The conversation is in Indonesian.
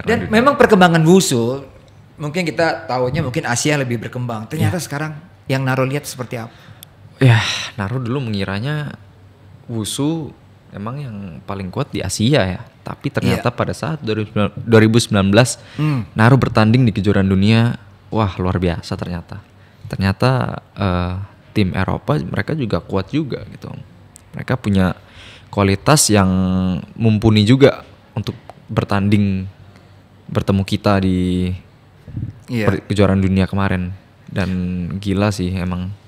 Karena Dan dunia. memang perkembangan wusu mungkin kita tahunya mungkin Asia lebih berkembang. Ternyata yeah. sekarang yang Naro lihat seperti apa? Ya, Naro dulu mengiranya wusu emang yang paling kuat di Asia ya. Tapi ternyata yeah. pada saat 2019 hmm. Naro bertanding di kejuaraan dunia, wah luar biasa ternyata. Ternyata uh, tim Eropa mereka juga kuat juga gitu. Mereka punya kualitas yang mumpuni juga untuk bertanding bertemu kita di yeah. Iya. kejuaraan dunia kemarin dan gila sih emang